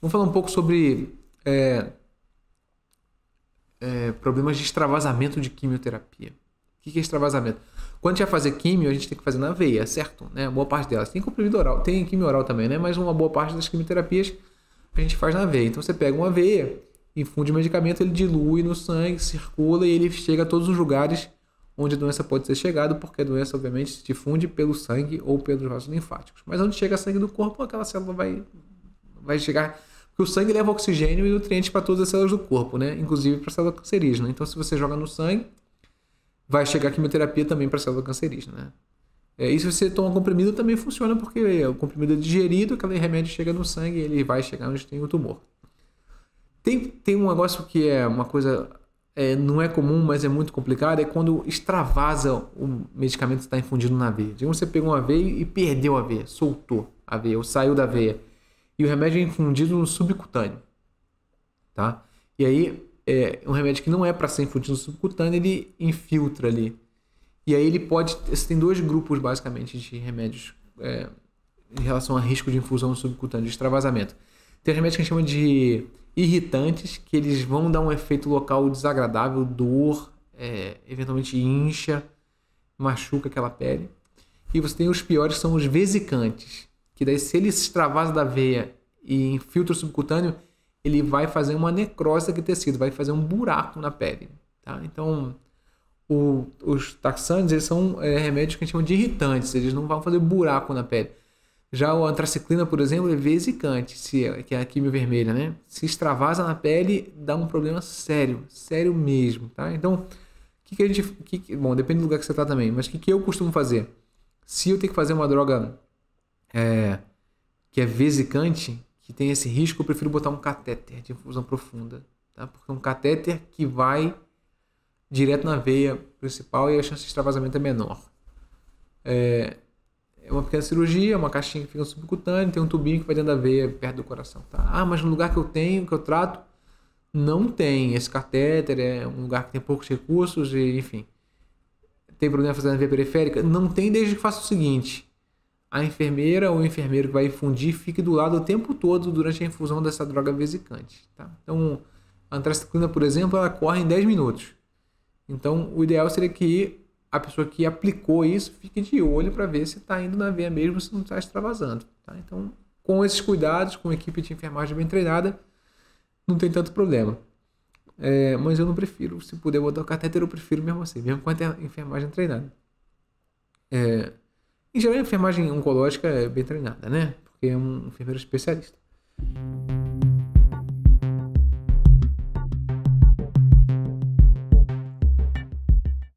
Vamos falar um pouco sobre é, é, problemas de extravasamento de quimioterapia. O que é extravasamento? Quando a gente vai fazer quimio, a gente tem que fazer na veia, certo? Né? boa parte delas. Tem comprimido oral, tem quimio oral também, né? Mas uma boa parte das quimioterapias a gente faz na veia. Então você pega uma veia, infunde o medicamento, ele dilui no sangue, circula e ele chega a todos os lugares onde a doença pode ser chegada, porque a doença, obviamente, se difunde pelo sangue ou pelos vasos linfáticos. Mas onde chega sangue do corpo, aquela célula vai, vai chegar que o sangue leva oxigênio e nutrientes para todas as células do corpo, né? Inclusive para a célula cancerígena. Então, se você joga no sangue, vai chegar a quimioterapia também para a célula cancerígena, né? É, e se você toma comprimido, também funciona, porque o comprimido é digerido, aquele remédio chega no sangue e ele vai chegar onde tem o tumor. Tem, tem um negócio que é uma coisa é, não é comum, mas é muito complicado, é quando extravasa o medicamento que está infundido na veia. Digamos que você pegou uma veia e perdeu a veia, soltou a veia, ou saiu da veia e o remédio é infundido no subcutâneo. Tá? E aí, é um remédio que não é para ser infundido no subcutâneo, ele infiltra ali. E aí ele pode. Você Tem dois grupos, basicamente, de remédios é, em relação a risco de infusão subcutânea, de extravasamento. Tem remédios que a gente chama de irritantes, que eles vão dar um efeito local desagradável, dor, é, eventualmente incha, machuca aquela pele. E você tem os piores, que são os vesicantes que daí se ele extravasa da veia e em filtro subcutâneo, ele vai fazer uma necrose daquele tecido, vai fazer um buraco na pele. Tá? Então, o, os taxanes eles são é, remédios que a gente chama de irritantes, eles não vão fazer buraco na pele. Já o antraciclina, por exemplo, é vesicante, se, é, que é a quimio vermelha, né? Se extravasa na pele, dá um problema sério, sério mesmo, tá? Então, o que, que a gente... Que, bom, depende do lugar que você está também, mas o que, que eu costumo fazer? Se eu tenho que fazer uma droga é, que é vesicante, que tem esse risco, eu prefiro botar um catéter de infusão profunda, tá? Porque é um catéter que vai direto na veia principal e a chance de extravasamento é menor. É, é uma pequena cirurgia, uma caixinha que fica subcutânea, tem um tubinho que vai dentro da veia, perto do coração, tá? Ah, mas no lugar que eu tenho, que eu trato, não tem. Esse catéter é um lugar que tem poucos recursos e, enfim. Tem problema fazendo a veia periférica? Não tem desde que faça o seguinte a enfermeira ou o enfermeiro que vai infundir fique do lado o tempo todo durante a infusão dessa droga vesicante. Tá? Então, a antraciclina, por exemplo, ela corre em 10 minutos. Então, o ideal seria que a pessoa que aplicou isso fique de olho para ver se está indo na veia mesmo, se não está extravasando. Tá? Então, com esses cuidados, com equipe de enfermagem bem treinada, não tem tanto problema. É, mas eu não prefiro, se puder botar o catéter, eu prefiro mesmo assim, mesmo com a enfermagem treinada. É, em geral, a enfermagem oncológica é bem treinada, né? Porque é um enfermeiro especialista.